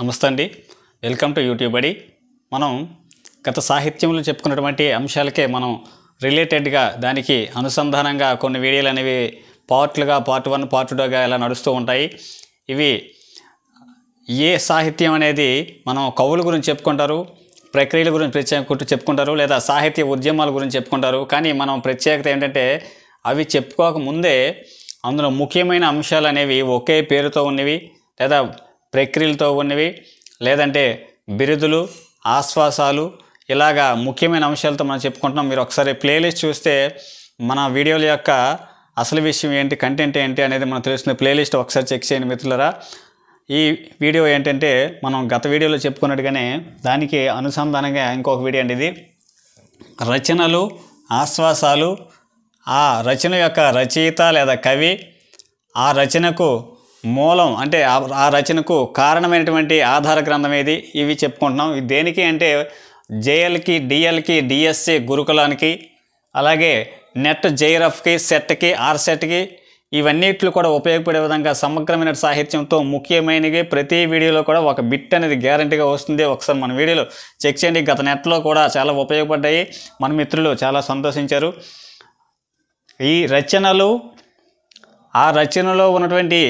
నమస్తే అండి welcome to YouTube అడి మనం గత సాహిత్యంలో చెప్పుకున్నటువంటి అంశాలకే మనం రిలేటెడ్గా దానికి అనుసంధానంగా కొన్ని వీడియోలు అనేవి పార్ట్లుగా పార్ట్ వన్ పార్ట్ టూగా ఇలా నడుస్తూ ఉంటాయి ఇవి ఏ సాహిత్యం అనేది మనం కవుల గురించి చెప్పుకుంటారు ప్రక్రియల గురించి ప్రత్యేక చెప్పుకుంటారు లేదా సాహిత్య ఉద్యమాల గురించి చెప్పుకుంటారు కానీ మనం ప్రత్యేకత ఏంటంటే అవి చెప్పుకోకముందే అందులో ముఖ్యమైన అంశాలు అనేవి ఒకే పేరుతో ఉన్నవి లేదా ప్రక్రియలతో ఉన్నవి లేదంటే బిరుదులు ఆశ్వాసాలు ఇలాగా ముఖ్యమైన అంశాలతో మనం చెప్పుకుంటున్నాం మీరు ఒకసారి ప్లేలిస్ట్ చూస్తే మన వీడియోల యొక్క అసలు విషయం ఏంటి కంటెంట్ ఏంటి అనేది మనం తెలుస్తుంది ప్లేలిస్ట్ ఒకసారి చెక్ చేయండి మిత్రులరా ఈ వీడియో ఏంటంటే మనం గత వీడియోలో చెప్పుకున్నట్టుగానే దానికి అనుసంధానంగా ఇంకొక వీడియో అండి ఇది రచనలు ఆశ్వాసాలు ఆ రచన యొక్క రచయిత లేదా కవి ఆ రచనకు మూలం అంటే ఆ రచనకు కారణమైనటువంటి ఆధార గ్రంథం ఏది ఇవి చెప్పుకుంటున్నాం దేనికి అంటే జేఎల్కి డిఎల్కి డిఎస్సి గురుకులానికి అలాగే నెట్ జేఆర్ఎఫ్కి సెట్కి ఆర్సెట్కి ఇవన్నిట్లు కూడా ఉపయోగపడే విధంగా సమగ్రమైన సాహిత్యంతో ముఖ్యమైనవి ప్రతి వీడియోలో కూడా ఒక బిట్ అనేది గ్యారంటీగా వస్తుంది ఒకసారి మన వీడియోలో చెక్ చేయండి గత నెట్లో కూడా చాలా ఉపయోగపడ్డాయి మన మిత్రులు చాలా సంతోషించారు ఈ రచనలు ఆ రచనలో ఉన్నటువంటి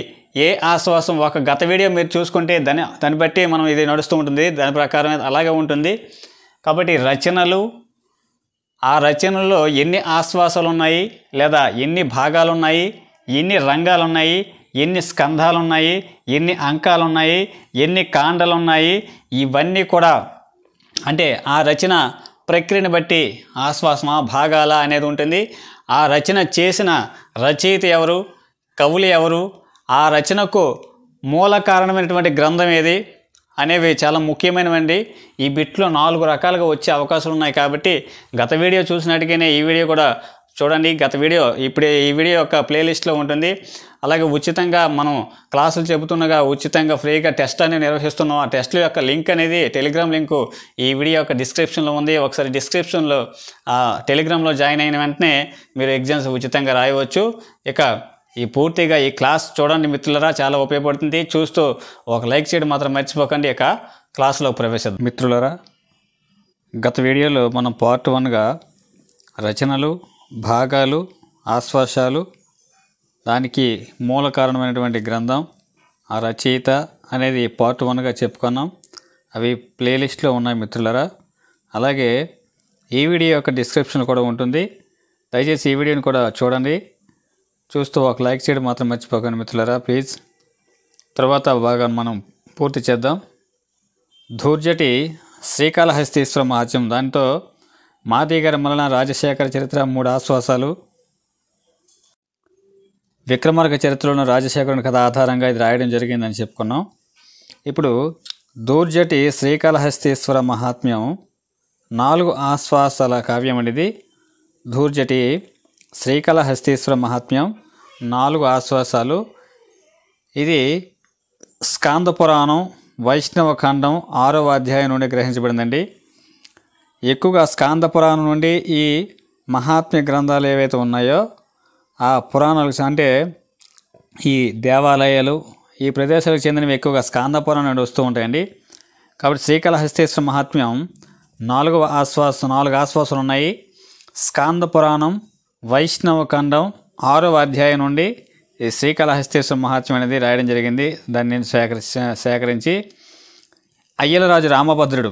ఏ ఆశ్వాసం ఒక గత వీడియో మీరు చూసుకుంటే దాని దాన్ని బట్టి మనం ఇది నడుస్తూ ఉంటుంది దాని ప్రకారం అలాగే ఉంటుంది కాబట్టి రచనలు ఆ రచనలో ఎన్ని ఆశ్వాసాలు ఉన్నాయి లేదా ఎన్ని భాగాలు ఉన్నాయి ఎన్ని రంగాలు ఉన్నాయి ఎన్ని స్కంధాలు ఉన్నాయి ఎన్ని అంకాలు ఉన్నాయి ఎన్ని కాండలు ఉన్నాయి ఇవన్నీ కూడా అంటే ఆ రచన ప్రక్రియను బట్టి ఆశ్వాసమా భాగాల అనేది ఉంటుంది ఆ రచన చేసిన రచయిత ఎవరు కవులు ఎవరు ఆ రచనకు మూల కారణమైనటువంటి గ్రంథం ఏది అనేవి చాలా ముఖ్యమైనవండి ఈ బిట్లో నాలుగు రకాలుగా వచ్చే అవకాశాలు ఉన్నాయి కాబట్టి గత వీడియో చూసినట్టుగానే ఈ వీడియో కూడా చూడండి గత వీడియో ఇప్పుడే ఈ వీడియో యొక్క ప్లేలిస్ట్లో ఉంటుంది అలాగే ఉచితంగా మనం క్లాసులు చెబుతుండగా ఉచితంగా ఫ్రీగా టెస్ట్ అనేది నిర్వహిస్తున్నాం ఆ టెస్ట్ యొక్క లింక్ అనేది టెలిగ్రామ్ లింకు ఈ వీడియో యొక్క డిస్క్రిప్షన్లో ఉంది ఒకసారి డిస్క్రిప్షన్లో టెలిగ్రామ్లో జాయిన్ అయిన వెంటనే మీరు ఎగ్జామ్స్ ఉచితంగా రాయవచ్చు ఇక ఈ పూర్తిగా ఈ క్లాస్ చూడండి మిత్రులరా చాలా ఉపయోగపడుతుంది చూస్తూ ఒక లైక్ చేయడం మాత్రం మర్చిపోకండి ఇక క్లాస్లో ప్రవేశిద్దాం మిత్రులరా గత వీడియోలో మనం పార్ట్ వన్గా రచనలు భాగాలు ఆశ్వాసాలు దానికి మూల కారణమైనటువంటి గ్రంథం ఆ రచయిత అనేది పార్ట్ వన్గా చెప్పుకున్నాం అవి ప్లేలిస్ట్లో ఉన్నాయి మిత్రులరా అలాగే ఈ వీడియో యొక్క డిస్క్రిప్షన్ కూడా ఉంటుంది దయచేసి ఈ వీడియోని కూడా చూడండి చూస్తూ ఒక లైక్ చేయడం మాత్రం మర్చిపోకండి మిత్రులరా ప్లీజ్ తర్వాత భాగాన్ని మనం పూర్తి చేద్దాం ధూర్జటి శ్రీకాళహస్తీశ్వర మహాత్యం దాంతో మాదీగారి మలన రాజశేఖర చరిత్ర మూడు ఆశ్వాసాలు విక్రమార్క చరిత్రలోని రాజశేఖరుని కథ ఆధారంగా ఇది రాయడం జరిగిందని చెప్పుకున్నాం ఇప్పుడు దూర్జటి శ్రీకాళహస్తీశ్వర మహాత్మ్యం నాలుగు ఆశ్వాసాల కావ్యం అనేది దూర్జటి శ్రీకాళహస్తీశ్వర మహాత్మ్యం నాలుగు ఆశ్వాసాలు ఇది స్కాంద పురాణం వైష్ణవ ఖండం ఆరవ అధ్యాయం నుండి గ్రహించబడిందండి ఎక్కువగా స్కాంద పురాణం నుండి ఈ మహాత్మ్య గ్రంథాలు ఏవైతే ఉన్నాయో ఆ పురాణాలకు అంటే ఈ దేవాలయాలు ఈ ప్రదేశాలకు చెందినవి ఎక్కువగా స్కాంద పురాణం నుండి వస్తూ ఉంటాయండి కాబట్టి శ్రీకాళహస్తీశ్వర మహాత్మ్యం నాలుగవ ఆశ్వాస నాలుగు ఆశ్వాసాలు ఉన్నాయి స్కాంద పురాణం వైష్ణవ ఖండం ఆరవ అధ్యాయం నుండి ఈ శ్రీకాళహస్తేశ్వర మహాత్మ్యం అనేది రాయడం జరిగింది దాన్ని నేను సేకరించి అయ్యలరాజు రామభద్రుడు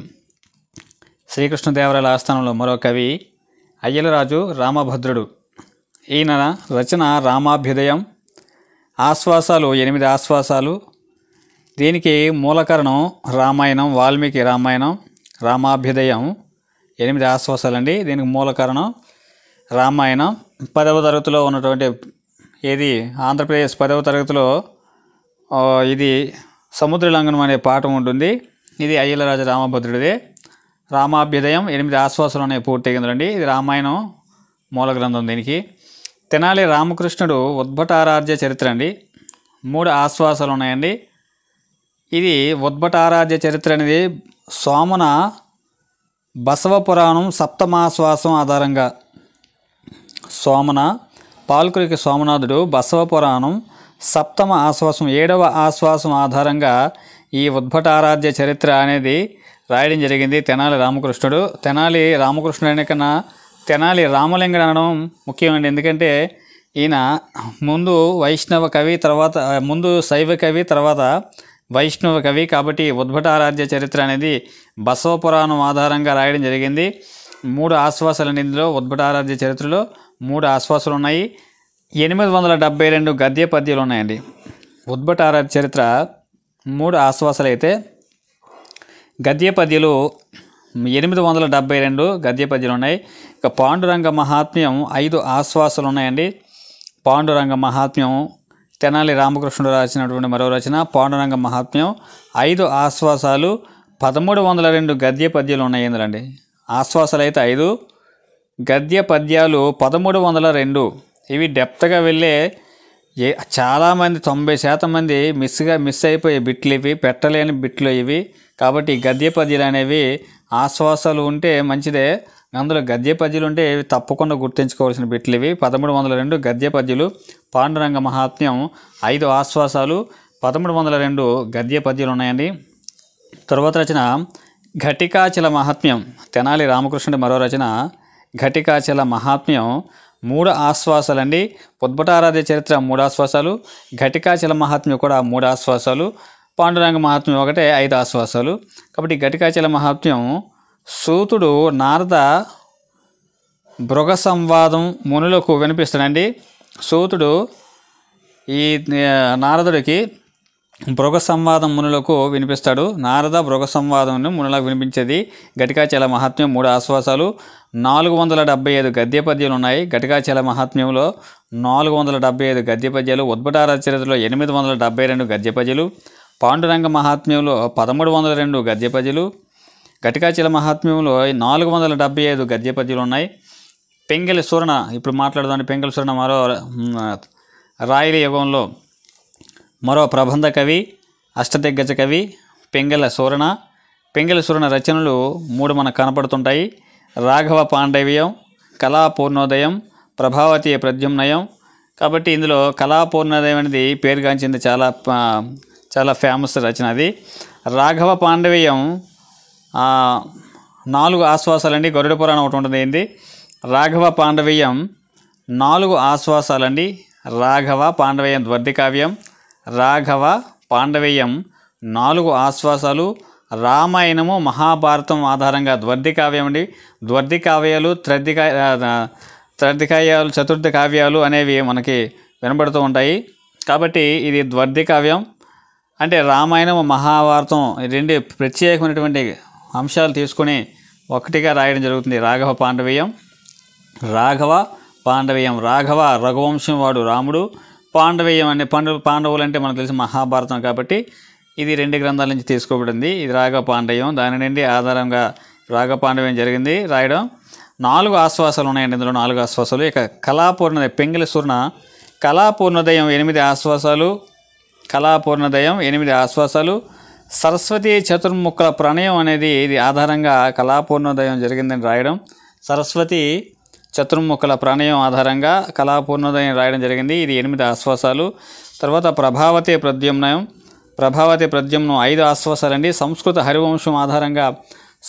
శ్రీకృష్ణదేవరాయల ఆస్థానంలో మరో కవి అయ్యలరాజు రామభద్రుడు ఈయన రచన రామాభ్యుదయం ఆశ్వాసాలు ఎనిమిది ఆశ్వాసాలు దీనికి మూలకరణం రామాయణం వాల్మీకి రామాయణం రామాభ్యుదయం ఎనిమిది ఆశ్వాసాలండి దీనికి మూలకరణం రామాయణం పదవ తరగతిలో ఉన్నటువంటి ఏది ఆంధ్రప్రదేశ్ పదవ తరగతిలో ఇది సముద్రలంఘనం అనే పాఠం ఉంటుంది ఇది అయ్యలరాజు రామభద్రుడిదే రామాభ్యుదయం ఎనిమిది ఆశ్వాసాలు అనే అయిందండి ఇది రామాయణం మూల గ్రంథం దీనికి తెనాలి రామకృష్ణుడు ఉద్భటారాధ్య చరిత్ర అండి మూడు ఆశ్వాసాలు ఉన్నాయండి ఇది ఉద్భటారాధ్య చరిత్ర అనేది సోమన బసవ పురాణం సప్తమాశ్వాసం ఆధారంగా సోమన పాల్కురికి సోమనాథుడు బసవ పురాణం సప్తమ ఆశ్వాసం ఏడవ ఆశ్వాసం ఆధారంగా ఈ ఉద్భట ఆరాధ్య చరిత్ర అనేది రాయడం జరిగింది తెనాలి రామకృష్ణుడు తెనాలి రామకృష్ణుడు అనే కన్నా తెనాలి రామలింగుడు అనడం ముఖ్యమండి ఎందుకంటే ఈయన ముందు వైష్ణవ కవి తర్వాత ముందు శైవ కవి తర్వాత వైష్ణవ కవి కాబట్టి ఉద్భట ఆరాధ్య చరిత్ర అనేది బసవ పురాణం ఆధారంగా రాయడం జరిగింది మూడు ఆశ్వాసాలు ఇందులో ఉద్భటారాధ్య చరిత్రలో మూడు ఆశ్వాసులు ఉన్నాయి ఎనిమిది వందల డెబ్బై రెండు గద్య పద్యాలు ఉన్నాయండి ఉద్భటార చరిత్ర మూడు ఆశ్వాసాలు అయితే గద్య పద్యలు ఎనిమిది వందల డెబ్బై రెండు గద్య పద్యాలు ఉన్నాయి ఇక పాండురంగ మహాత్మ్యం ఐదు ఆశ్వాసాలు ఉన్నాయండి పాండురంగ మహాత్మ్యం తెనాలి రామకృష్ణుడు రాసినటువంటి మరో రచన పాండురంగ మహాత్మ్యం ఐదు ఆశ్వాసాలు పదమూడు వందల రెండు గద్య పద్యాలు ఉన్నాయి ఇందులో ఆశ్వాసాలు అయితే ఐదు గద్య పద్యాలు పదమూడు వందల రెండు ఇవి డెప్త్గా వెళ్ళే ఏ చాలామంది తొంభై శాతం మంది మిస్గా మిస్ అయిపోయే బిట్లు ఇవి పెట్టలేని బిట్లు ఇవి కాబట్టి గద్య పద్యాలు అనేవి ఆశ్వాసాలు ఉంటే మంచిదే అందులో గద్య పద్యాలు ఉంటే ఇవి తప్పకుండా గుర్తుంచుకోవాల్సిన బిట్లు ఇవి పదమూడు వందల రెండు గద్య పద్యాలు పాండురంగ మహాత్మ్యం ఐదు ఆశ్వాసాలు పదమూడు వందల రెండు గద్య పద్యాలు ఉన్నాయండి తర్వాత రచన ఘటికాచల మహాత్మ్యం తెనాలి రామకృష్ణుడి మరో రచన ఘటికాచల మహాత్మ్యం మూడు ఆశ్వాసాలండి పుద్భటారాధ్య చరిత్ర మూడు ఆశ్వాసాలు ఘటికాచల మహాత్మ్యం కూడా మూడు ఆశ్వాసాలు పాండురంగ మహాత్మ్యం ఒకటే ఐదు ఆశ్వాసాలు కాబట్టి ఘటికాచల మహాత్మ్యం సూతుడు నారద భృగ సంవాదం మునులకు వినిపిస్తాడండి సూతుడు ఈ నారదుడికి భృగ సంవాదం మునులకు వినిపిస్తాడు నారద భృగ సంవాదం మునులకు వినిపించేది ఘటికాచల మహాత్మ్యం మూడు ఆశ్వాసాలు నాలుగు వందల డెబ్బై ఐదు గద్య పద్యాలు ఉన్నాయి ఘటికాచల మహాత్మ్యంలో నాలుగు వందల డెబ్బై ఐదు గద్య పద్యాలు ఉద్భటార చరిత్రలో ఎనిమిది వందల డెబ్బై రెండు గద్య పద్యాలు పాండురంగ మహాత్మ్యంలో పదమూడు వందల రెండు గద్య పద్యాలు ఘటికాచల మహాత్మ్యంలో నాలుగు వందల డెబ్బై ఐదు గద్య పద్యాలు ఉన్నాయి పెంగలి సూరణ ఇప్పుడు మాట్లాడదాన్ని పెంగలి సూరణ మరో రాయల యుగంలో మరో ప్రబంధ కవి అష్టదిగ్గజ కవి పెంగల సూరణ పెంగల సూరణ రచనలు మూడు మనకు కనపడుతుంటాయి రాఘవ పాండవ్యం కళా పూర్ణోదయం ప్రద్యుమ్నయం కాబట్టి ఇందులో కళా పూర్ణోదయం అనేది పేరుగాంచింది చాలా చాలా ఫేమస్ రచన అది రాఘవ పాండవ్యం నాలుగు ఆశ్వాసాలండి గరుడ పురాణం ఒకటి ఉంటుంది ఏంది రాఘవ పాండవీయం నాలుగు ఆశ్వాసాలండి రాఘవ పాండవీయం ద్వర్ధి కావ్యం రాఘవ పాండవేయం నాలుగు ఆశ్వాసాలు రామాయణము మహాభారతం ఆధారంగా ద్వర్ధి కావ్యం అండి ద్వర్ధి కావ్యాలు త్రద్దికాయ త్రద్దికాయాలు చతుర్థ కావ్యాలు అనేవి మనకి వినబడుతూ ఉంటాయి కాబట్టి ఇది ద్వర్ధి కావ్యం అంటే రామాయణం మహాభారతం రెండు ప్రత్యేకమైనటువంటి అంశాలు తీసుకొని ఒకటిగా రాయడం జరుగుతుంది రాఘవ పాండవీయం రాఘవ పాండవీయం రాఘవ రఘువంశం వాడు రాముడు పాండవేయం అనే పండు పాండవులు అంటే మనకు తెలిసి మహాభారతం కాబట్టి ఇది రెండు గ్రంథాల నుంచి తీసుకోబడింది ఇది రాగ పాండవ్యం దాని నుండి ఆధారంగా రాగ పాండవ్యం జరిగింది రాయడం నాలుగు ఆశ్వాసాలు ఉన్నాయండి ఇందులో నాలుగు ఆశ్వాసాలు ఇక కళాపూర్ణదయం పెంగిల సూర్ణ కళాపూర్ణదయం ఎనిమిది ఆశ్వాసాలు కళాపూర్ణదయం ఎనిమిది ఆశ్వాసాలు సరస్వతి చతుర్ముఖ ప్రణయం అనేది ఇది ఆధారంగా కళాపూర్ణోదయం జరిగిందని రాయడం సరస్వతి చతుర్ముఖల ప్రణయం ఆధారంగా కళాపూర్ణోదయం రాయడం జరిగింది ఇది ఎనిమిది ఆశ్వాసాలు తర్వాత ప్రభావతి ప్రద్యుమ్నయం ప్రభావతి ప్రద్యుమ్నం ఐదు ఆశ్వాసాలండి సంస్కృత హరివంశం ఆధారంగా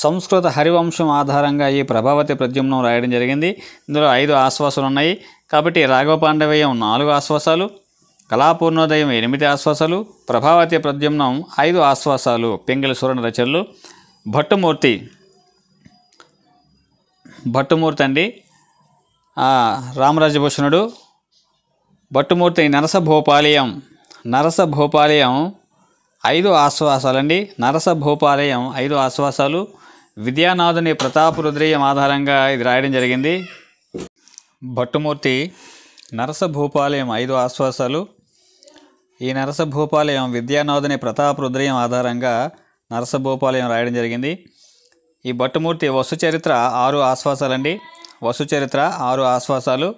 సంస్కృత హరివంశం ఆధారంగా ఈ ప్రభావతి ప్రద్యుమ్నం రాయడం జరిగింది ఇందులో ఐదు ఆశ్వాసాలు ఉన్నాయి కాబట్టి రాఘవ పాండవేయం నాలుగు ఆశ్వాసాలు కళాపూర్ణోదయం ఎనిమిది ఆశ్వాసాలు ప్రభావతి ప్రద్యుమ్నం ఐదు ఆశ్వాసాలు పింగళి సూర్యుని రచనలు భట్టుమూర్తి భట్టుమూర్తి అండి రామరాజభూషణుడు భట్టుమూర్తి నరసభూపాలయం నరసభూపాలయం ఐదు ఆశ్వాసాలండి నరసభూపాలయం ఐదు ఆశ్వాసాలు విద్యానాథుని ప్రతాప రుద్రీయం ఆధారంగా ఇది రాయడం జరిగింది భట్టుమూర్తి నరసభూపాలయం ఐదు ఆశ్వాసాలు ఈ నరసభూపాలయం విద్యానాథుని ప్రతాప రుద్రయం ఆధారంగా నరసభూపాలయం రాయడం జరిగింది ఈ భట్టుమూర్తి వసు చరిత్ర ఆరు ఆశ్వాసాలండి వసుచరిత్ర ఆరు ఆశ్వాసాలు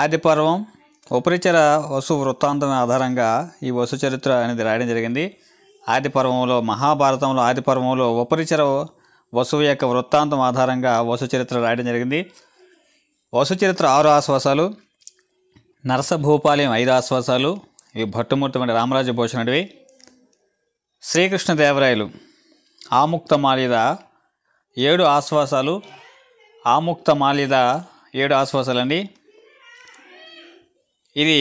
ఆదిపర్వం ఉపరిచర వసు వృత్తాంతం ఆధారంగా ఈ వసుచరిత్ర అనేది రాయడం జరిగింది ఆదిపర్వంలో మహాభారతంలో ఆదిపర్వంలో ఉపరిచర వసువు యొక్క వృత్తాంతం ఆధారంగా వసుచరిత్ర రాయడం జరిగింది వసుచరిత్ర ఆరు ఆశ్వాసాలు నరసభూపాలయం ఐదు ఆశ్వాసాలు ఇవి భట్టుమూర్తి వంటి రామరాజ భూషణుడివి శ్రీకృష్ణదేవరాయలు ఆముక్తమాలిద ఏడు ఆశ్వాసాలు ఆముక్త మాల్యద ఏడు ఆశ్వాసాలండి ఇది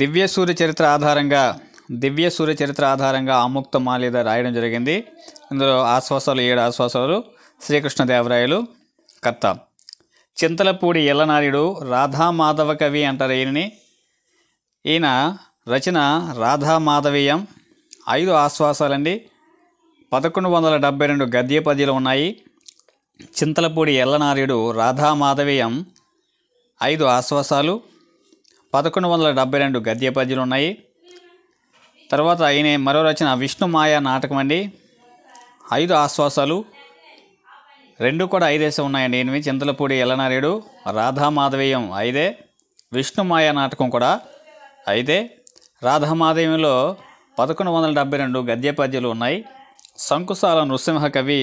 దివ్య సూర్య చరిత్ర ఆధారంగా దివ్య సూర్య చరిత్ర ఆధారంగా ఆముక్త మాల్యద రాయడం జరిగింది ఇందులో ఆశ్వాసాలు ఏడు ఆశ్వాసాలు శ్రీకృష్ణదేవరాయలు కర్త చింతలపూడి ఎల్లనారిడు రాధామాధవ కవి అంటారు ఈయనని ఈయన రచన రాధామాధవీయం ఐదు ఆశ్వాసాలండి పదకొండు వందల డెబ్బై రెండు గద్య ఉన్నాయి చింతలపూడి ఎల్లనార్యుడు రాధామాధవీయం ఐదు ఆశ్వాసాలు పదకొండు వందల డెబ్బై రెండు గద్య ఉన్నాయి తర్వాత ఆయన మరో రచన మాయా నాటకం అండి ఐదు ఆశ్వాసాలు రెండు కూడా ఐదేసే ఉన్నాయండి ఎనిమిది చింతలపూడి ఎల్లనార్యుడు రాధామాధవీయం ఐదే మాయా నాటకం కూడా ఐదే రాధామాధవీయంలో పదకొండు వందల డెబ్బై రెండు గద్య ఉన్నాయి శంకుశాల నృసింహ కవి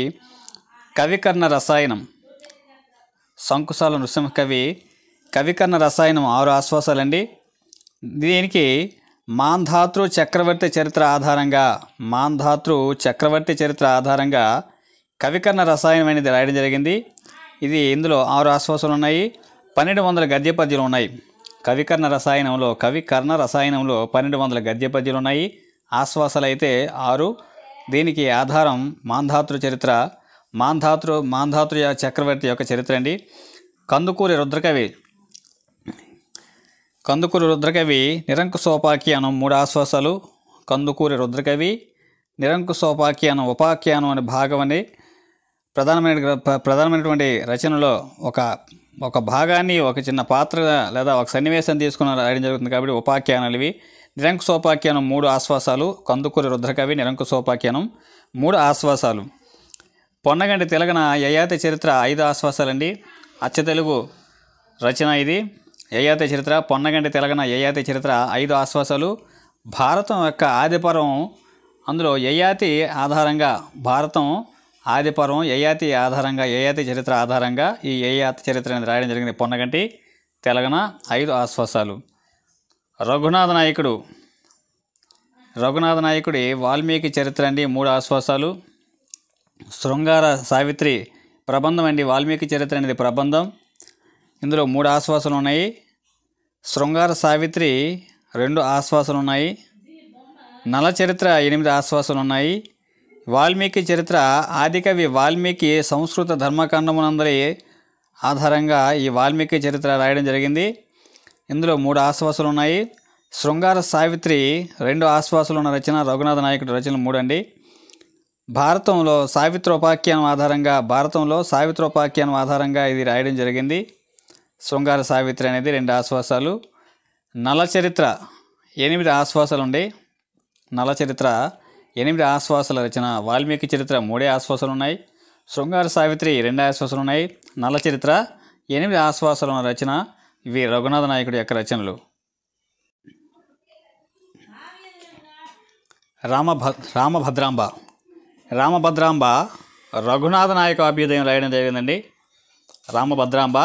కవికర్ణ రసాయనం సంకుశాల నృసింహకవి కవికర్ణ రసాయనం ఆరు ఆశ్వాసాలండి దీనికి మాంధాతృ చక్రవర్తి చరిత్ర ఆధారంగా మాంధాతృ చక్రవర్తి చరిత్ర ఆధారంగా కవికర్ణ రసాయనం అనేది రాయడం జరిగింది ఇది ఇందులో ఆరు ఆశ్వాసాలు ఉన్నాయి పన్నెండు వందల గద్య ఉన్నాయి కవికర్ణ రసాయనంలో కవికర్ణ రసాయనంలో పన్నెండు వందల గద్య ఉన్నాయి ఆశ్వాసాలు అయితే ఆరు దీనికి ఆధారం మాంధాతృ చరిత్ర మాంధాతృ మాంధాతృ చక్రవర్తి యొక్క చరిత్ర అండి కందుకూరి రుద్రకవి కందుకూరి రుద్రకవి నిరంకుశోపాఖ్యానం మూడు ఆశ్వాసాలు కందుకూరి రుద్రకవి నిరంకుశోపాఖ్యానం ఉపాఖ్యానం అనే భాగం అనే ప్రధానమైన ప్రధానమైనటువంటి రచనలో ఒక ఒక భాగాన్ని ఒక చిన్న పాత్ర లేదా ఒక సన్నివేశం తీసుకుని రాయడం జరుగుతుంది కాబట్టి ఉపాఖ్యానాలు ఇవి నిరంకుశోపాఖ్యానం మూడు ఆశ్వాసాలు కందుకూరి రుద్రకవి నిరంకుశోపాఖ్యానం మూడు ఆశ్వాసాలు పొన్నగంటి తెలగన యయాత చరిత్ర ఐదు ఆశ్వాసాలండి అచ్చ తెలుగు రచన ఇది యయాత చరిత్ర పొన్నగంటి తెలగన యయాత చరిత్ర ఐదు ఆశ్వాసాలు భారతం యొక్క ఆదిపరం అందులో యయాతి ఆధారంగా భారతం ఆదిపరం యయాతి ఆధారంగా యయాతి చరిత్ర ఆధారంగా ఈ యయాత చరిత్ర అనేది రాయడం జరిగింది పొన్నగంటి తెలగన ఐదు ఆశ్వాసాలు రఘునాథ నాయకుడు రఘునాథ నాయకుడి వాల్మీకి చరిత్ర అండి మూడు ఆశ్వాసాలు శృంగార సావిత్రి ప్రబంధం అండి వాల్మీకి చరిత్ర అనేది ప్రబంధం ఇందులో మూడు ఆశ్వాసాలు ఉన్నాయి శృంగార సావిత్రి రెండు ఆశ్వాసాలు ఉన్నాయి నల చరిత్ర ఎనిమిది ఆశ్వాసాలు ఉన్నాయి వాల్మీకి చరిత్ర ఆదికవి వాల్మీకి సంస్కృత ధర్మకాండమునందరి ఆధారంగా ఈ వాల్మీకి చరిత్ర రాయడం జరిగింది ఇందులో మూడు ఆశ్వాసాలు ఉన్నాయి శృంగార సావిత్రి రెండు ఆశ్వాసాలు ఉన్న రచన రఘునాథ నాయకుడు రచనలు మూడండి భారతంలో సావిత్రోపాఖ్యానం ఆధారంగా భారతంలో సావిత్రోపాఖ్యానం ఆధారంగా ఇది రాయడం జరిగింది శృంగార సావిత్రి అనేది రెండు ఆశ్వాసాలు నలచరిత్ర ఎనిమిది ఆశ్వాసాలు ఉండే నలచరిత్ర ఎనిమిది ఆశ్వాసాల రచన వాల్మీకి చరిత్ర మూడే ఆశ్వాసాలు ఉన్నాయి శృంగార సావిత్రి రెండు ఆశ్వాసాలు ఉన్నాయి నలచరిత్ర ఎనిమిది ఆశ్వాసాలు ఉన్న రచన ఇవి రఘునాథ నాయకుడి యొక్క రచనలు రామభ రామభద్రాంబ రామభద్రాంబ రఘునాథ నాయక అభ్యుదయం రాయడం జరిగిందండి రామభద్రాంబ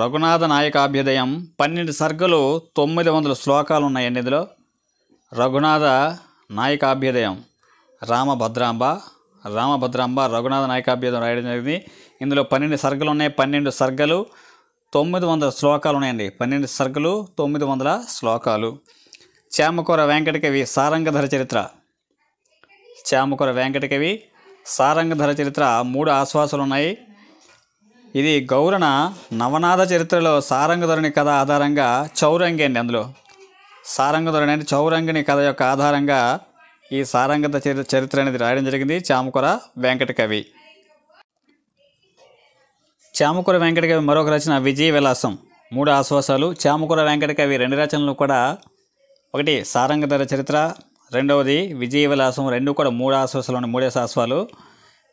రఘునాథ నాయక అభ్యుదయం పన్నెండు సర్గలు తొమ్మిది వందల శ్లోకాలు ఉన్నాయండి ఇందులో రఘునాథ నాయకాభ్యుదయం రామభద్రాంబ రామభద్రాంబ రఘునాథ అభ్యుదయం రాయడం జరిగింది ఇందులో పన్నెండు సర్గలు ఉన్నాయి పన్నెండు సర్గలు తొమ్మిది వందల శ్లోకాలు ఉన్నాయండి పన్నెండు సర్గలు తొమ్మిది వందల శ్లోకాలు చేమకూర వెంకటకవి సారంగధర చరిత్ర చామకూర వెంకటకవి సారంగధర చరిత్ర మూడు ఉన్నాయి ఇది గౌరణ నవనాథ చరిత్రలో సారంగధరుని కథ ఆధారంగా చౌరంగి అండి అందులో సారంగధరుని అంటే చౌరంగిని కథ యొక్క ఆధారంగా ఈ సారంగధ చరిత్ర అనేది రాయడం జరిగింది చామకూర వెంకటకవి చామకూర వెంకటకవి మరొక రచన విజయ విలాసం మూడు ఆశ్వాసాలు చామకూర వెంకటకవి రెండు రచనలు కూడా ఒకటి సారంగధర చరిత్ర రెండవది విజయ విలాసం రెండు కూడా మూడు ఆశ్వాసాలు మూడే శాశ్వాలు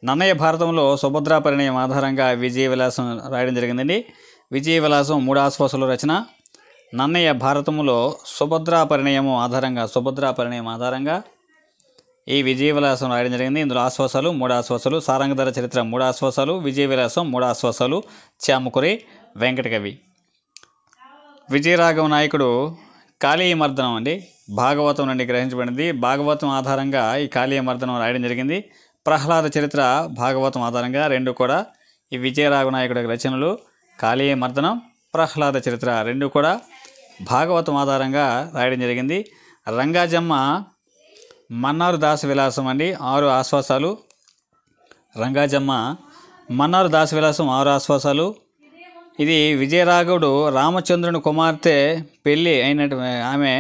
నన్నయ్య భారతంలో సుభద్రా పరిణయం ఆధారంగా విజయ విలాసం రాయడం జరిగిందండి విజయ విలాసం మూడు ఆశ్వాసాలు రచన నన్నయ్య భారతములో సుభద్రా పరిణయము ఆధారంగా సుభద్రా పరిణయం ఆధారంగా ఈ విజయ విలాసం రాయడం జరిగింది ఇందులో ఆశ్వాసాలు మూడు ఆశ్వాసాలు సారంగధర చరిత్ర మూడు ఆశ్వాసాలు విజయ విలాసం మూడు ఆశ్వాసాలు చాముకురి వెంకటకవి విజయరాఘవ నాయకుడు కాళీ మర్దనం అండి భాగవతం నుండి గ్రహించబడింది భాగవతం ఆధారంగా ఈ కాళీయమర్దనం రాయడం జరిగింది ప్రహ్లాద చరిత్ర భాగవతం ఆధారంగా రెండు కూడా ఈ విజయరాఘవనాయకుడి రచనలు కాళీయ మర్దనం ప్రహ్లాద చరిత్ర రెండు కూడా భాగవతం ఆధారంగా రాయడం జరిగింది రంగాజమ్మ మన్నారు దాస విలాసం అండి ఆరు ఆశ్వాసాలు రంగాజమ్మ మన్నారు దాస విలాసం ఆరు ఆశ్వాసాలు ఇది విజయరాఘవుడు రామచంద్రుని కుమార్తె పెళ్ళి అయినటువంటి ఆమె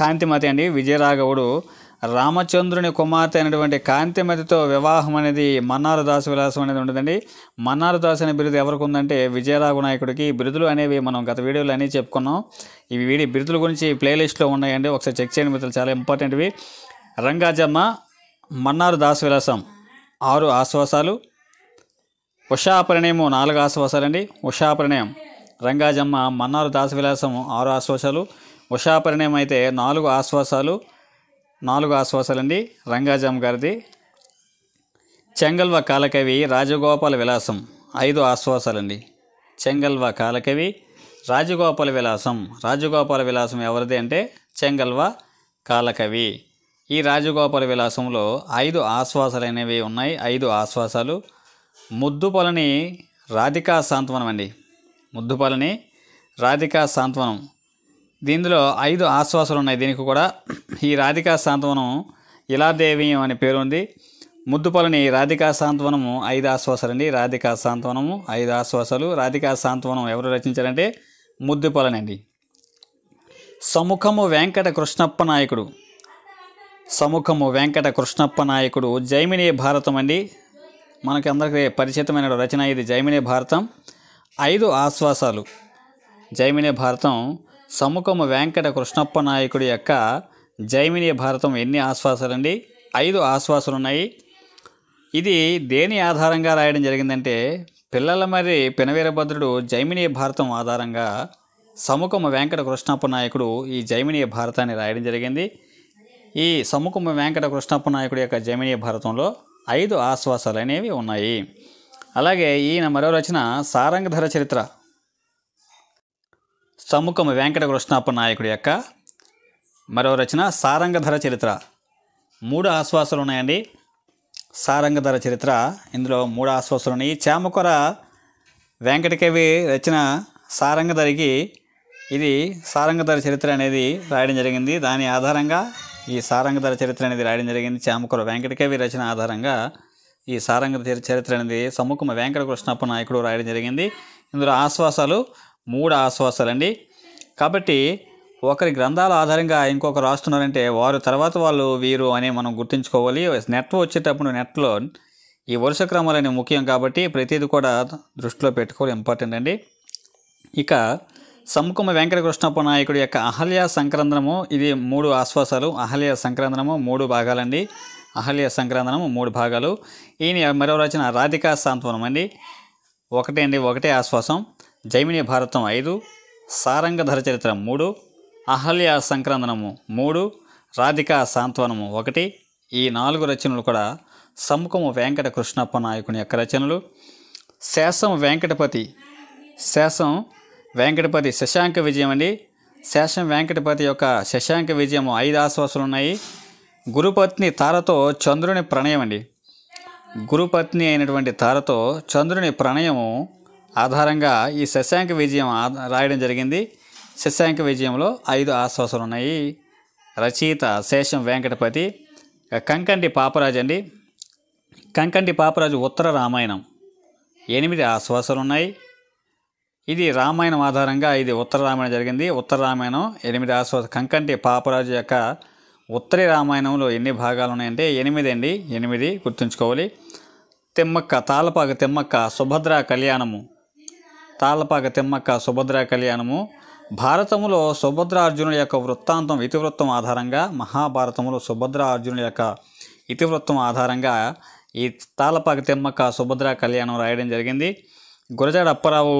కాంతిమతి అండి విజయరాఘవుడు రామచంద్రుని కుమార్తె అయినటువంటి కాంతిమతితో వివాహం అనేది మన్నారు దాసు విలాసం అనేది ఉండదండి మన్నారు దాసు అనే బిరుదు ఎవరికి ఉందంటే విజయరాఘు నాయకుడికి బిరుదులు అనేవి మనం గత వీడియోలు అనేవి చెప్పుకున్నాం ఇవి వీడి బిరుదుల గురించి ప్లేలిస్ట్లో ఉన్నాయండి ఒకసారి చెక్ చేయండి మిత్రులు చాలా ఇంపార్టెంట్వి రంగాజమ్మ మన్నారు దాసు విలాసం ఆరు ఆశ్వాసాలు ఉషా ప్రణయము నాలుగు ఆశ్వాసాలండి ఉషా ప్రణయం రంగాజమ్మ మన్నారు దాస విలాసం ఆరు ఆశ్వాసాలు ఉషాపరిణయం అయితే నాలుగు ఆశ్వాసాలు నాలుగు ఆశ్వాసాలండి రంగాజామ్ గారిది చెంగల్వ కాలకవి రాజగోపాల విలాసం ఐదు ఆశ్వాసాలండి చెంగల్వ కాలకవి రాజగోపాల విలాసం రాజగోపాల విలాసం ఎవరిది అంటే చెంగల్వ కాలకవి ఈ రాజగోపాల విలాసంలో ఐదు ఆశ్వాసాలనేవి ఉన్నాయి ఐదు ఆశ్వాసాలు ముద్దుపలని రాధికా సాంత్వనం అండి ముద్దుపలని రాధికా సాంత్వనం దీనిలో ఐదు ఆశ్వాసాలు ఉన్నాయి దీనికి కూడా ఈ రాధికా సాంత్వనం దేవీయం అనే పేరు ఉంది ముద్దుపలని రాధికా సాంత్వనము ఐదు అండి రాధికా సాంత్వనము ఐదు ఆశ్వాసాలు రాధికా సాంత్వనం ఎవరు రచించారంటే ముద్దుపలనండి సముఖము వెంకట కృష్ణప్ప నాయకుడు సముఖము వెంకట కృష్ణప్ప నాయకుడు జైమిని భారతం అండి మనకి అందరికీ పరిచితమైన రచన ఇది జైమిని భారతం ఐదు ఆశ్వాసాలు జైమిని భారతం సముఖము వెంకట కృష్ణప్ప నాయకుడి యొక్క జైమిని భారతం ఎన్ని ఆశ్వాసాలండి ఐదు ఆశ్వాసాలు ఉన్నాయి ఇది దేని ఆధారంగా రాయడం జరిగిందంటే పిల్లల మరి పినవీరభద్రుడు జైమిని భారతం ఆధారంగా సముఖమ వెంకట కృష్ణప్ప నాయకుడు ఈ జైమినీయ భారతాన్ని రాయడం జరిగింది ఈ సముఖమ వెంకట కృష్ణప్ప నాయకుడు యొక్క జైమినీయ భారతంలో ఐదు ఆశ్వాసాలు అనేవి ఉన్నాయి అలాగే ఈయన మరో రచన సారంగధర చరిత్ర సముఖం కృష్ణప్ప నాయకుడి యొక్క మరో రచన సారంగధర చరిత్ర మూడు ఆశ్వాసాలు ఉన్నాయండి సారంగధర చరిత్ర ఇందులో మూడు ఆశ్వాసాలు ఉన్నాయి చామకొర వెంకటకవి రచన సారంగధరికి ఇది సారంగధర చరిత్ర అనేది రాయడం జరిగింది దాని ఆధారంగా ఈ సారంగధర చరిత్ర అనేది రాయడం జరిగింది చామకొర వెంకటకవి రచన ఆధారంగా ఈ సారంగ చరిత్ర అనేది సముఖమ వెంకటకృష్ణప్ప నాయకుడు రాయడం జరిగింది ఇందులో ఆశ్వాసాలు మూడు ఆశ్వాసాలండి కాబట్టి ఒకరి గ్రంథాల ఆధారంగా ఇంకొకరు రాస్తున్నారంటే వారు తర్వాత వాళ్ళు వీరు అని మనం గుర్తుంచుకోవాలి నెట్ వచ్చేటప్పుడు నెట్లో ఈ వరుస క్రమాలనే ముఖ్యం కాబట్టి ప్రతిదీ కూడా దృష్టిలో పెట్టుకోవడం ఇంపార్టెంట్ అండి ఇక సమకుమ వెంకటకృష్ణప్ప నాయకుడి యొక్క అహల్య సంక్రందనము ఇది మూడు ఆశ్వాసాలు అహల్య సంక్రందనము మూడు భాగాలండి అహల్య సంక్రందనము మూడు భాగాలు ఈయన మరో రచన రాధికా సాంత్వనం అండి ఒకటే అండి ఒకటే ఆశ్వాసం జైమిని భారతం ఐదు సారంగధర చరిత్ర మూడు అహల్య సంక్రందనము మూడు రాధికా సాంత్వనము ఒకటి ఈ నాలుగు రచనలు కూడా సముఖము వెంకట కృష్ణప్ప నాయకుని యొక్క రచనలు శేషం వెంకటపతి శేషం వెంకటపతి శశాంక విజయం అండి శేషం వెంకటపతి యొక్క శశాంక విజయం ఐదు ఆశ్వాసాలు ఉన్నాయి గురుపత్ని తారతో చంద్రుని ప్రణయం అండి గురుపత్ని అయినటువంటి తారతో చంద్రుని ప్రణయము ఆధారంగా ఈ శశాంక విజయం రాయడం జరిగింది శశాంక విజయంలో ఐదు ఆశ్వాసాలు ఉన్నాయి రచయిత శేషం వెంకటపతి కంకంటి పాపరాజు అండి కంకంటి పాపరాజు ఉత్తర రామాయణం ఎనిమిది ఆశ్వాసాలు ఉన్నాయి ఇది రామాయణం ఆధారంగా ఇది ఉత్తర రామాయణం జరిగింది ఉత్తర రామాయణం ఎనిమిది ఆశ్వాస కంకంటి పాపరాజు యొక్క ఉత్తర రామాయణంలో ఎన్ని భాగాలు ఉన్నాయంటే ఎనిమిది అండి ఎనిమిది గుర్తుంచుకోవాలి తిమ్మక్క తాళపాక తిమ్మక్క సుభద్ర కళ్యాణము తాళ్ళపాక తిమ్మక్క సుభద్రా కళ్యాణము భారతములో సుభద్రార్జునుల యొక్క వృత్తాంతం ఇతివృత్తం ఆధారంగా మహాభారతములో సుభద్రార్జునుల యొక్క ఇతివృత్తం ఆధారంగా ఈ తాళపాక తిమ్మక్క సుభద్రా కళ్యాణం రాయడం జరిగింది గురజాడ అప్పారావు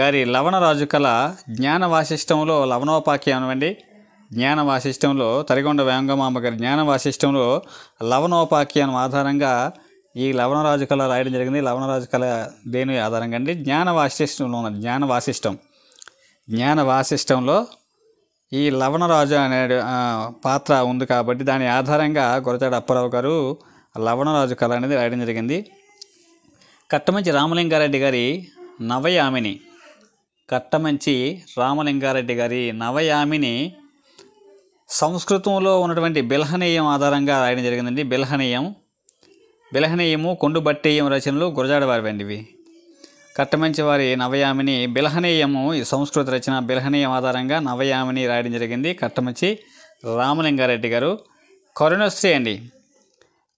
గారి లవణరాజు కళ జ్ఞాన వాసిష్టంలో లవణోపాఖ్యానం అండి జ్ఞాన వాసిష్టంలో తరిగొండ వ్యాంగమామ గారి జ్ఞాన వాసిష్టంలో లవణోపాఖ్యానం ఆధారంగా ఈ లవణ కళ రాయడం జరిగింది లవణ కళ దేని ఆధారంగా అండి జ్ఞాన వాసిష్టంలో ఉన్న జ్ఞాన వాసిష్టం జ్ఞాన వాసిష్టంలో ఈ లవణరాజు అనే పాత్ర ఉంది కాబట్టి దాని ఆధారంగా గురజాడ అప్పారావు గారు లవణరాజు కళ అనేది రాయడం జరిగింది కట్టమంచి రామలింగారెడ్డి గారి నవయామిని కట్టమంచి రామలింగారెడ్డి గారి నవయామిని సంస్కృతంలో ఉన్నటువంటి బిల్హనీయం ఆధారంగా రాయడం జరిగిందండి బిల్హనీయం బిలహనేయము బట్టేయం రచనలు కట్టమంచి వారి నవయామిని బిలహనేయము సంస్కృత రచన బిలహనేయం ఆధారంగా నవయామిని రాయడం జరిగింది కట్టమంచి రామలింగారెడ్డి గారు కరుణశ్రీ అండి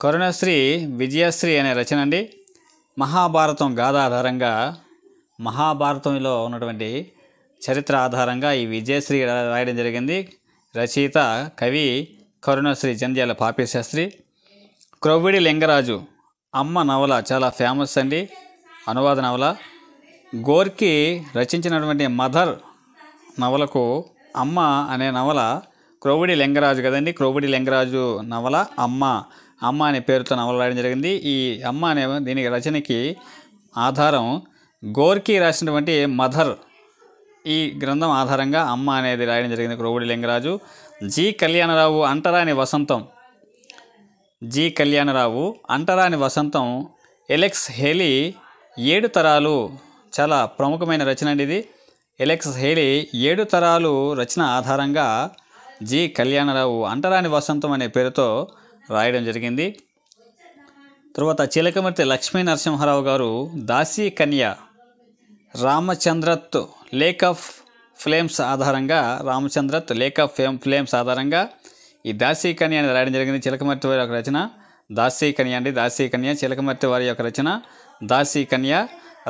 కరుణశ్రీ విజయశ్రీ అనే రచన అండి మహాభారతం గాథ ఆధారంగా మహాభారతంలో ఉన్నటువంటి చరిత్ర ఆధారంగా ఈ విజయశ్రీ రాయడం జరిగింది రచయిత కవి కరుణశ్రీ జంధ్యాల పాపిశాస్త్రి క్రొవ్విడి లింగరాజు అమ్మ నవల చాలా ఫేమస్ అండి అనువాద నవల గోర్కి రచించినటువంటి మదర్ నవలకు అమ్మ అనే నవల క్రొవ్విడి లింగరాజు కదండి క్రౌవిడి లింగరాజు నవల అమ్మ అమ్మ అనే పేరుతో నవల రాయడం జరిగింది ఈ అమ్మ అనే దీనికి రచనకి ఆధారం గోర్కి రాసినటువంటి మదర్ ఈ గ్రంథం ఆధారంగా అమ్మ అనేది రాయడం జరిగింది క్రోవుడి లింగరాజు జి కళ్యాణరావు అంటరాని వసంతం జి కళ్యాణరావు అంటరాని వసంతం ఎలెక్స్ హేలీ ఏడు తరాలు చాలా ప్రముఖమైన రచన అండి ఇది ఎలెక్స్ హేలీ ఏడు తరాలు రచన ఆధారంగా జి కళ్యాణరావు అంటరాని వసంతం అనే పేరుతో రాయడం జరిగింది తర్వాత చిలకమర్తి లక్ష్మీ నరసింహారావు గారు దాసీ కన్య రామచంద్రత్ లేక్ ఆఫ్ ఫ్లేమ్స్ ఆధారంగా రామచంద్రత్ లేక్ ఆఫ్ ఫ్లేమ్స్ ఆధారంగా ఈ దాసీకన్య అనేది రాయడం జరిగింది చిలకమర్తి వారి యొక్క రచన దాసీకన్య అండి దాసీకన్య చిలకమర్తి వారి యొక్క రచన దాసీకన్య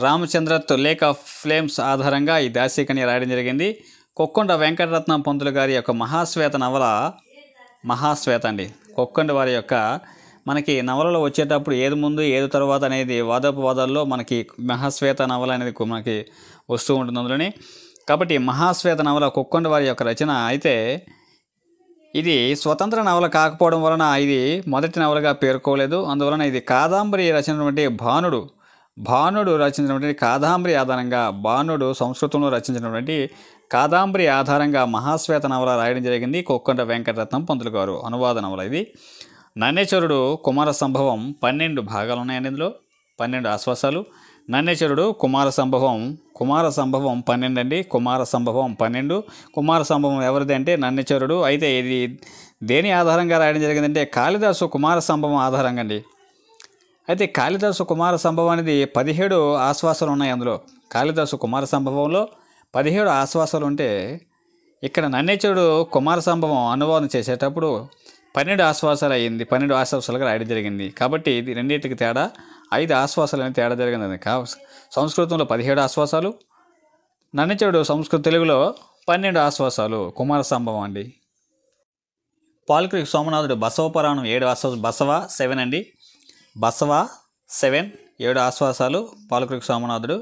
రామచంద్రత్ లేక్ ఆఫ్ ఫ్లేమ్స్ ఆధారంగా ఈ దాసీకన్య రాయడం జరిగింది కొక్కొండ వెంకటరత్నం పంతులు గారి యొక్క మహాశ్వేత నవల మహాశ్వేత అండి కొక్కొండ వారి యొక్క మనకి నవలలో వచ్చేటప్పుడు ఏది ముందు ఏది తర్వాత అనేది వాదోపవాదాల్లో మనకి మహాశ్వేత నవల అనేది మనకి వస్తూ ఉంటుంది అందులోని కాబట్టి మహాశ్వేత నవల కొక్కొండ వారి యొక్క రచన అయితే ఇది స్వతంత్ర నవల కాకపోవడం వలన ఇది మొదటి నవలగా పేర్కోలేదు అందువలన ఇది కాదాంబరి రచించినటువంటి భానుడు భానుడు రచించినటువంటి కాదాంబరి ఆధారంగా భానుడు సంస్కృతంలో రచించినటువంటి కాదాంబరి ఆధారంగా మహాశ్వేత నవల రాయడం జరిగింది కొక్కంట వెంకటరత్నం పంతులు గారు అనువాద నవల ఇది నన్నేశ్వరుడు కుమార సంభవం పన్నెండు భాగాలు ఉన్నాయండి ఇందులో పన్నెండు ఆశ్వాసాలు నన్నేశ్వరుడు కుమార సంభవం కుమార సంభవం పన్నెండు అండి కుమార సంభవం పన్నెండు కుమార సంభవం ఎవరిది అంటే నన్నేశ్వరుడు అయితే ఇది దేని ఆధారంగా రాయడం జరిగిందంటే కాళిదాసు కుమార సంభవం ఆధారంగా అండి అయితే కాళిదాసు కుమార సంభవం అనేది పదిహేడు ఆశ్వాసాలు ఉన్నాయి అందులో కాళిదాసు కుమార సంభవంలో పదిహేడు ఆశ్వాసాలు ఉంటే ఇక్కడ నన్నేచరుడు కుమార సంభవం అనువాదం చేసేటప్పుడు పన్నెండు ఆశ్వాసాలు అయ్యింది పన్నెండు ఆశ్వాసాలుగా రాయడం జరిగింది కాబట్టి ఇది రెండింటికి తేడా ఐదు ఆశ్వాసాలు అని తేడా జరిగిందని కా సంస్కృతంలో పదిహేడు ఆశ్వాసాలు నన్నిచోడు సంస్కృత తెలుగులో పన్నెండు ఆశ్వాసాలు కుమార సంభవం అండి పాల్క్రిక్ సోమనాథుడు బసవపురాణం ఏడు ఆశ్వాస బసవ సెవెన్ అండి బసవ సెవెన్ ఏడు ఆశ్వాసాలు పాల్క్రిక్ సోమనాథుడు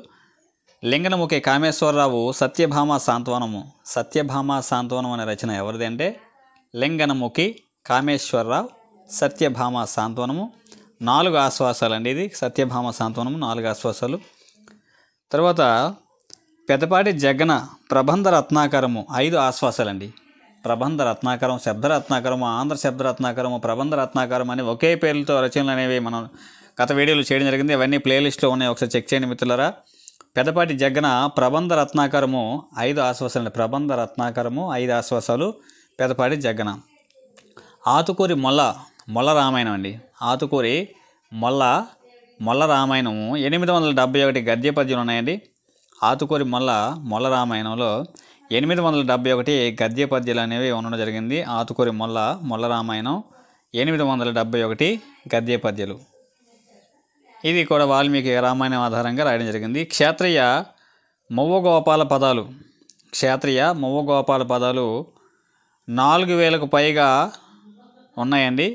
లింగనముఖి కామేశ్వరరావు సత్యభామ సాంత్వనము సత్యభామ సాంత్వనం అనే రచన ఎవరిది అంటే లింగనముఖి కామేశ్వరరావు సత్యభామ సాంత్వనము నాలుగు ఆశ్వాసాలు అండి ఇది సత్యభామ సాంత్వనము నాలుగు ఆశ్వాసాలు తర్వాత పెద్దపాటి జగన ప్రబంధ రత్నాకరము ఐదు ఆశ్వాసాలండి ప్రబంధ రత్నాకరం శబ్దరత్నాకరము ఆంధ్ర శబ్దరత్నాకరము ప్రబంధ రత్నాకరం అని ఒకే పేర్లతో రచనలు అనేవి మనం గత వీడియోలు చేయడం జరిగింది అవన్నీ ప్లేలిస్ట్లో ఉన్నాయి ఒకసారి చెక్ చేయండి మిత్రులరా పెద్దపాటి జగన ప్రబంధ రత్నాకరము ఐదు ఆశ్వాసాలండి ప్రబంధ రత్నాకరము ఐదు ఆశ్వాసాలు పెద్దపాటి జగన ఆతుకూరి మొల్ల మొల్ల రామాయణం అండి ఆతుకూరి మొల్ల మొల్ల రామాయణం ఎనిమిది వందల డెబ్బై ఒకటి గద్య పద్యం ఉన్నాయండి ఆతుకూరి మొల్ల మొల్ల రామాయణంలో ఎనిమిది వందల డెబ్బై ఒకటి గద్య పద్యాలు అనేవి ఉండడం జరిగింది ఆతుకూరి మొల్ల మొల్ల రామాయణం ఎనిమిది వందల డెబ్బై ఒకటి గద్య పద్యలు ఇది కూడా వాల్మీకి రామాయణం ఆధారంగా రాయడం జరిగింది క్షేత్రీయ మొవ్వగోపాల పదాలు క్షేత్రీయ మొవ్వగోపాల పదాలు నాలుగు వేలకు పైగా ఉన్నాయండి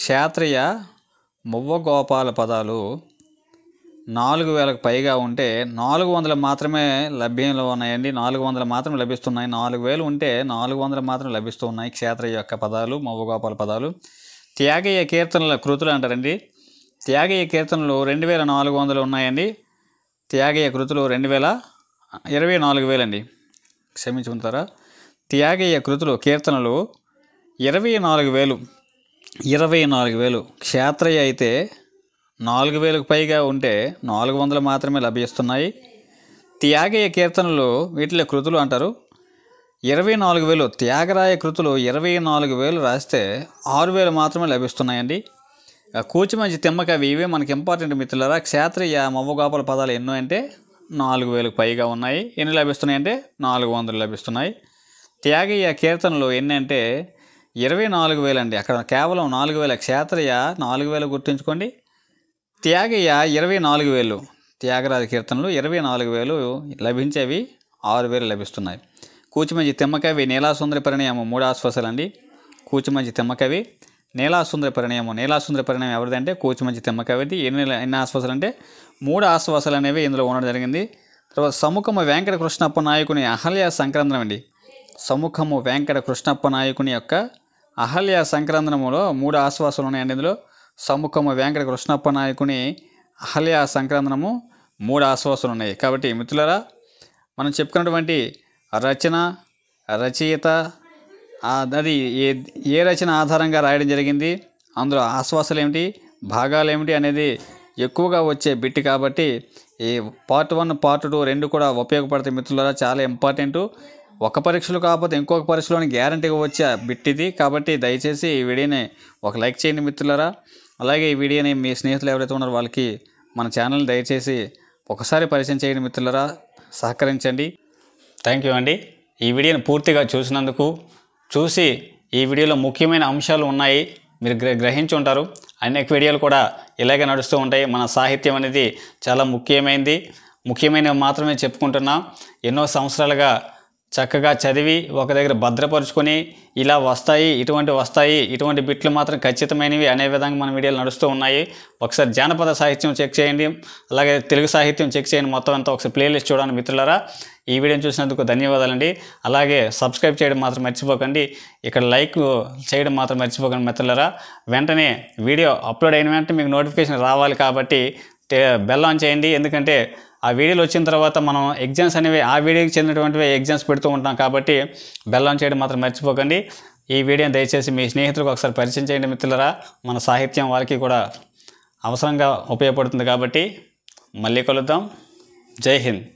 క్షేత్రీయ మువ్వగోపాల పదాలు నాలుగు వేలకు పైగా ఉంటే నాలుగు వందలు మాత్రమే లభ్యంలో ఉన్నాయండి నాలుగు వందలు మాత్రం లభిస్తున్నాయి నాలుగు వేలు ఉంటే నాలుగు వందలు మాత్రం లభిస్తూ ఉన్నాయి క్షేత్ర యొక్క పదాలు మవ్వగోపాల పదాలు త్యాగయ్య కీర్తనల కృతులు అంటారండి త్యాగయ్య కీర్తనలు రెండు వేల నాలుగు వందలు ఉన్నాయండి త్యాగయ్య కృతులు రెండు వేల ఇరవై నాలుగు వేలండి క్షమించుకుంటారా త్యాగయ్య కృతులు కీర్తనలు ఇరవై నాలుగు వేలు ఇరవై నాలుగు వేలు క్షేత్రయ అయితే నాలుగు వేలకు పైగా ఉంటే నాలుగు వందలు మాత్రమే లభిస్తున్నాయి త్యాగయ్య కీర్తనలు వీటిలో కృతులు అంటారు ఇరవై నాలుగు వేలు త్యాగరాయ కృతులు ఇరవై నాలుగు వేలు రాస్తే ఆరు వేలు మాత్రమే లభిస్తున్నాయండి కూచిమంచి తిమ్మకవి ఇవే మనకి ఇంపార్టెంట్ మిత్రులరా క్షేత్రీయ మవ్వగాపల పదాలు ఎన్నో అంటే నాలుగు వేలకు పైగా ఉన్నాయి ఎన్ని లభిస్తున్నాయంటే నాలుగు వందలు లభిస్తున్నాయి త్యాగయ్య కీర్తనలు ఎన్ని అంటే ఇరవై నాలుగు వేలు అండి అక్కడ కేవలం నాలుగు వేల క్షేత్రయ్య నాలుగు వేలు గుర్తుంచుకోండి త్యాగయ్య ఇరవై నాలుగు వేలు త్యాగరాజ కీర్తనలు ఇరవై నాలుగు వేలు లభించేవి ఆరు వేలు లభిస్తున్నాయి కూచిమంచి తిమ్మకవి నీలాసుందరి పరిణయము మూడు అండి కూచిమంచి తిమ్మకవి నీలాసుందరి పరిణయము నీలాసుందరి పరిణయం ఎవరిదంటే కూచిమంచి తిమ్మకవిది ఎన్ని ఎన్ని ఆశ్వాసాలు అంటే మూడు ఆశ్వాసాలు అనేవి ఇందులో ఉండడం జరిగింది తర్వాత సముఖమ వెంకటకృష్ణప్ప నాయకుని అహల్య సంక్రాంతం అండి సముఖము వెంకట కృష్ణప్ప నాయకుని యొక్క అహల్య సంక్రాంతనములో మూడు ఆశ్వాసాలు ఉన్నాయండి ఇందులో సముఖము వెంకట కృష్ణప్ప నాయకుని అహల్య సంక్రాంతనము మూడు ఆశ్వాసాలు ఉన్నాయి కాబట్టి మిత్రులరా మనం చెప్పుకున్నటువంటి రచన రచయిత అది ఏ ఏ రచన ఆధారంగా రాయడం జరిగింది అందులో ఆశ్వాసాలు ఏమిటి భాగాలు ఏమిటి అనేది ఎక్కువగా వచ్చే బిట్ కాబట్టి ఈ పార్ట్ వన్ పార్ట్ టూ రెండు కూడా ఉపయోగపడతాయి మిత్రులరా చాలా ఇంపార్టెంటు ఒక పరీక్షలు కాకపోతే ఇంకొక పరీక్షలోని గ్యారంటీ వచ్చే బిట్టిది కాబట్టి దయచేసి ఈ వీడియోని ఒక లైక్ చేయండి మిత్రులరా అలాగే ఈ వీడియోని మీ స్నేహితులు ఎవరైతే ఉన్నారో వాళ్ళకి మన ఛానల్ని దయచేసి ఒకసారి పరిచయం చేయండి మిత్రులరా సహకరించండి థ్యాంక్ యూ అండి ఈ వీడియోని పూర్తిగా చూసినందుకు చూసి ఈ వీడియోలో ముఖ్యమైన అంశాలు ఉన్నాయి మీరు గ్రహించి ఉంటారు అనేక వీడియోలు కూడా ఇలాగే నడుస్తూ ఉంటాయి మన సాహిత్యం అనేది చాలా ముఖ్యమైనది ముఖ్యమైనవి మాత్రమే చెప్పుకుంటున్నాం ఎన్నో సంవత్సరాలుగా చక్కగా చదివి ఒక దగ్గర భద్రపరుచుకొని ఇలా వస్తాయి ఇటువంటి వస్తాయి ఇటువంటి బిట్లు మాత్రం ఖచ్చితమైనవి అనే విధంగా మన వీడియోలు నడుస్తూ ఉన్నాయి ఒకసారి జానపద సాహిత్యం చెక్ చేయండి అలాగే తెలుగు సాహిత్యం చెక్ చేయండి మొత్తం అంతా ఒకసారి ప్లేలిస్ట్ చూడండి మిత్రులరా ఈ వీడియోని చూసినందుకు ధన్యవాదాలండి అలాగే సబ్స్క్రైబ్ చేయడం మాత్రం మర్చిపోకండి ఇక్కడ లైక్ చేయడం మాత్రం మర్చిపోకండి మిత్రులరా వెంటనే వీడియో అప్లోడ్ అయిన వెంటనే మీకు నోటిఫికేషన్ రావాలి కాబట్టి బెల్ ఆన్ చేయండి ఎందుకంటే ఆ వీడియోలు వచ్చిన తర్వాత మనం ఎగ్జామ్స్ అనేవి ఆ వీడియోకి చెందినటువంటివి ఎగ్జామ్స్ పెడుతూ ఉంటాం కాబట్టి బెల్లం చేయడం మాత్రం మర్చిపోకండి ఈ వీడియోని దయచేసి మీ స్నేహితులకు ఒకసారి పరిచయం చేయండి మిత్రులరా మన సాహిత్యం వారికి కూడా అవసరంగా ఉపయోగపడుతుంది కాబట్టి మళ్ళీ కలుద్దాం జై హింద్